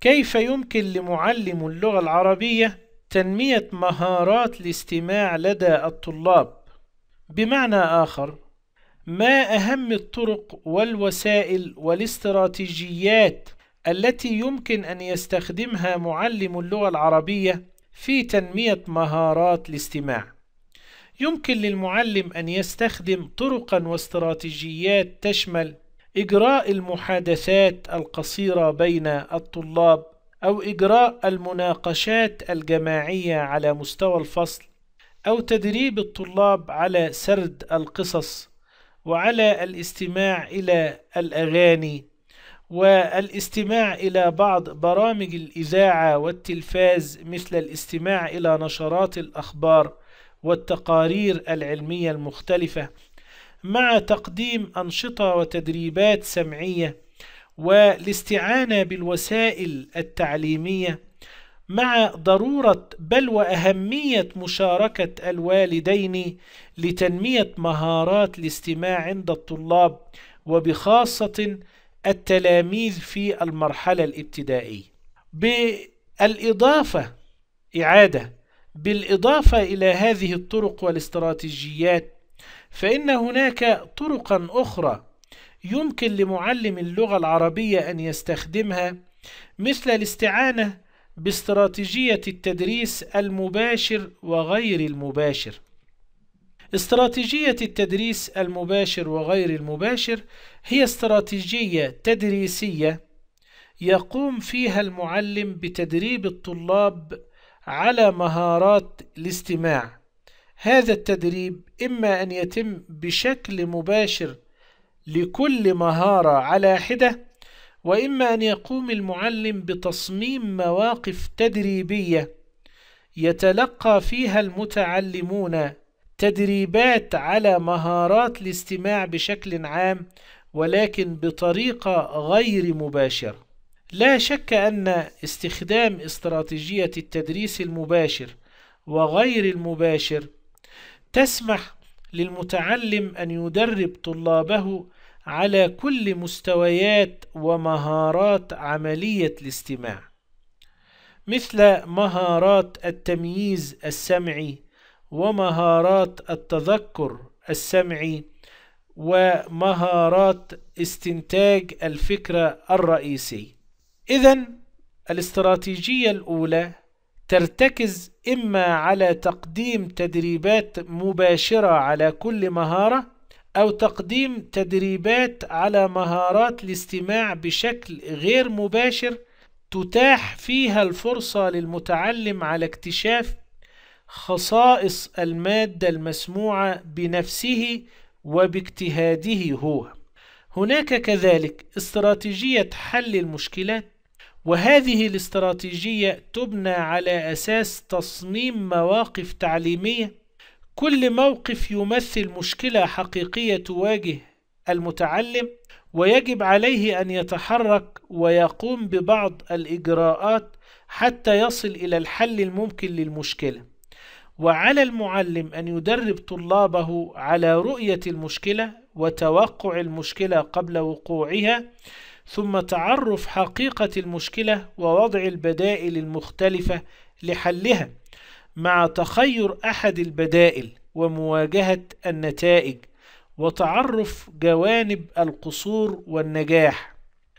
كيف يمكن لمعلم اللغة العربية تنمية مهارات الاستماع لدى الطلاب؟ بمعنى آخر ما أهم الطرق والوسائل والاستراتيجيات التي يمكن أن يستخدمها معلم اللغة العربية في تنمية مهارات الاستماع؟ يمكن للمعلم أن يستخدم طرقا واستراتيجيات تشمل إجراء المحادثات القصيرة بين الطلاب أو إجراء المناقشات الجماعية على مستوى الفصل أو تدريب الطلاب على سرد القصص وعلى الاستماع إلى الأغاني والاستماع إلى بعض برامج الإذاعة والتلفاز مثل الاستماع إلى نشرات الأخبار والتقارير العلمية المختلفة مع تقديم أنشطة وتدريبات سمعية والاستعانة بالوسائل التعليمية مع ضرورة بل وأهمية مشاركة الوالدين لتنمية مهارات الاستماع عند الطلاب وبخاصة التلاميذ في المرحلة الابتدائية بالإضافة إعادة بالإضافة إلى هذه الطرق والاستراتيجيات فإن هناك طرقا أخرى يمكن لمعلم اللغة العربية أن يستخدمها مثل الاستعانة باستراتيجية التدريس المباشر وغير المباشر استراتيجية التدريس المباشر وغير المباشر هي استراتيجية تدريسية يقوم فيها المعلم بتدريب الطلاب على مهارات الاستماع هذا التدريب إما أن يتم بشكل مباشر لكل مهارة على حدة وإما أن يقوم المعلم بتصميم مواقف تدريبية يتلقى فيها المتعلمون تدريبات على مهارات الاستماع بشكل عام ولكن بطريقة غير مباشرة لا شك أن استخدام استراتيجية التدريس المباشر وغير المباشر تسمح للمتعلم أن يدرب طلابه على كل مستويات ومهارات عملية الاستماع مثل مهارات التمييز السمعي ومهارات التذكر السمعي ومهارات استنتاج الفكرة الرئيسي إذا الاستراتيجية الأولى ترتكز إما على تقديم تدريبات مباشرة على كل مهارة أو تقديم تدريبات على مهارات الاستماع بشكل غير مباشر تتاح فيها الفرصة للمتعلم على اكتشاف خصائص المادة المسموعة بنفسه وباجتهاده هو هناك كذلك استراتيجية حل المشكلات وهذه الاستراتيجية تبنى على أساس تصميم مواقف تعليمية كل موقف يمثل مشكلة حقيقية تواجه المتعلم ويجب عليه أن يتحرك ويقوم ببعض الإجراءات حتى يصل إلى الحل الممكن للمشكلة وعلى المعلم أن يدرب طلابه على رؤية المشكلة وتوقع المشكلة قبل وقوعها ثم تعرف حقيقة المشكلة ووضع البدائل المختلفة لحلها مع تخير أحد البدائل ومواجهة النتائج وتعرف جوانب القصور والنجاح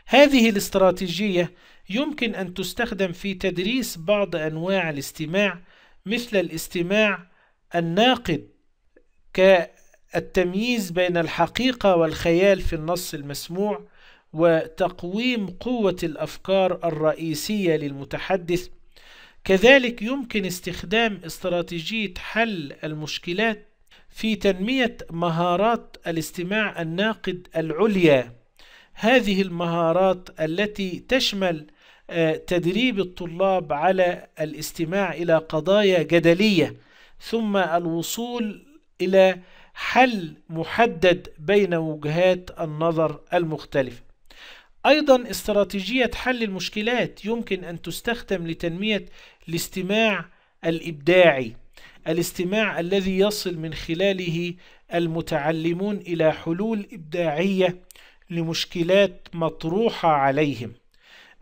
هذه الاستراتيجية يمكن أن تستخدم في تدريس بعض أنواع الاستماع مثل الاستماع الناقد كالتمييز بين الحقيقة والخيال في النص المسموع وتقويم قوة الأفكار الرئيسية للمتحدث كذلك يمكن استخدام استراتيجية حل المشكلات في تنمية مهارات الاستماع الناقد العليا هذه المهارات التي تشمل آه، تدريب الطلاب على الاستماع إلى قضايا جدلية ثم الوصول إلى حل محدد بين وجهات النظر المختلفة أيضا استراتيجية حل المشكلات يمكن أن تستخدم لتنمية الاستماع الإبداعي الاستماع الذي يصل من خلاله المتعلمون إلى حلول إبداعية لمشكلات مطروحة عليهم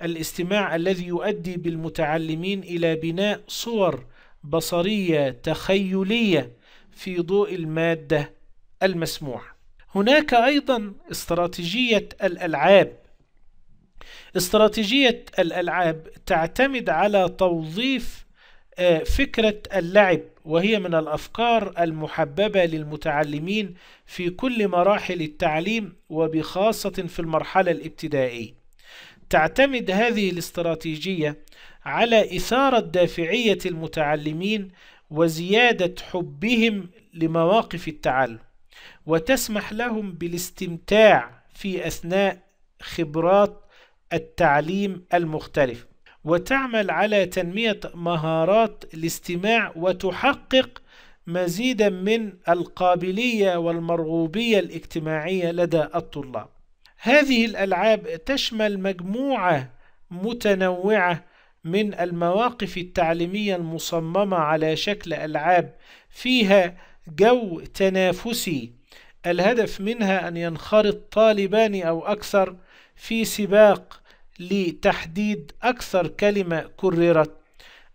الاستماع الذي يؤدي بالمتعلمين إلى بناء صور بصرية تخيلية في ضوء المادة المسموعة هناك أيضا استراتيجية الألعاب استراتيجية الألعاب تعتمد على توظيف آه، فكرة اللعب وهي من الأفكار المحببة للمتعلمين في كل مراحل التعليم وبخاصة في المرحلة الابتدائية. تعتمد هذه الاستراتيجية على إثارة دافعية المتعلمين وزيادة حبهم لمواقف التعلم، وتسمح لهم بالاستمتاع في أثناء خبرات التعليم المختلف وتعمل على تنمية مهارات الاستماع وتحقق مزيدا من القابلية والمرغوبية الاجتماعية لدى الطلاب هذه الألعاب تشمل مجموعة متنوعة من المواقف التعليمية المصممة على شكل ألعاب فيها جو تنافسي الهدف منها أن ينخرط طالبان أو أكثر في سباق لتحديد أكثر كلمة كررت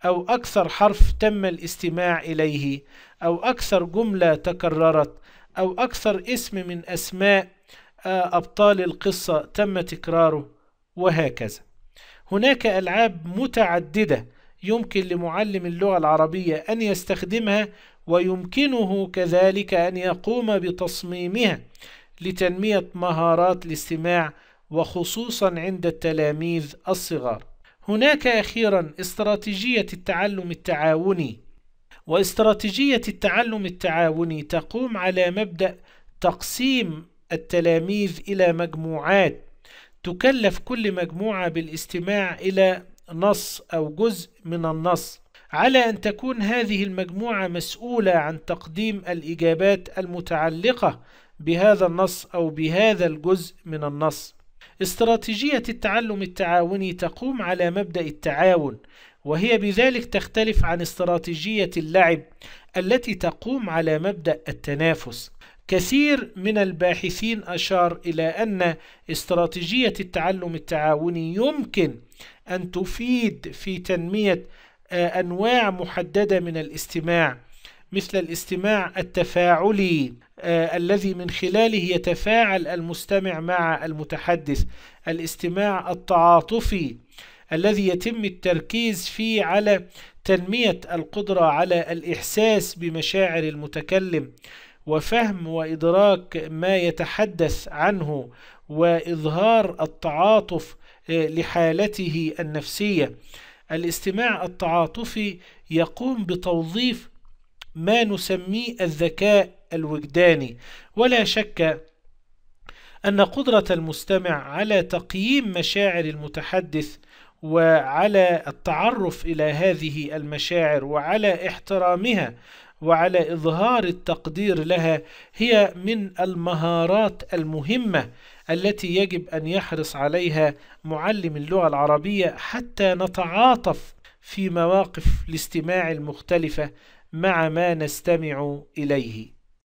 أو أكثر حرف تم الاستماع إليه أو أكثر جملة تكررت أو أكثر اسم من أسماء أبطال القصة تم تكراره وهكذا هناك ألعاب متعددة يمكن لمعلم اللغة العربية أن يستخدمها ويمكنه كذلك أن يقوم بتصميمها لتنمية مهارات الاستماع وخصوصا عند التلاميذ الصغار هناك أخيرا استراتيجية التعلم التعاوني واستراتيجية التعلم التعاوني تقوم على مبدأ تقسيم التلاميذ إلى مجموعات تكلف كل مجموعة بالاستماع إلى نص أو جزء من النص على أن تكون هذه المجموعة مسؤولة عن تقديم الإجابات المتعلقة بهذا النص أو بهذا الجزء من النص استراتيجية التعلم التعاوني تقوم على مبدأ التعاون وهي بذلك تختلف عن استراتيجية اللعب التي تقوم على مبدأ التنافس كثير من الباحثين أشار إلى أن استراتيجية التعلم التعاوني يمكن أن تفيد في تنمية أنواع محددة من الاستماع مثل الاستماع التفاعلي آه، الذي من خلاله يتفاعل المستمع مع المتحدث الاستماع التعاطفي الذي يتم التركيز فيه على تنمية القدرة على الإحساس بمشاعر المتكلم وفهم وإدراك ما يتحدث عنه وإظهار التعاطف آه، لحالته النفسية الاستماع التعاطفي يقوم بتوظيف ما نسميه الذكاء الوجداني ولا شك أن قدرة المستمع على تقييم مشاعر المتحدث وعلى التعرف إلى هذه المشاعر وعلى احترامها وعلى إظهار التقدير لها هي من المهارات المهمة التي يجب أن يحرص عليها معلم اللغة العربية حتى نتعاطف في مواقف الاستماع المختلفة مع ما نستمع إليه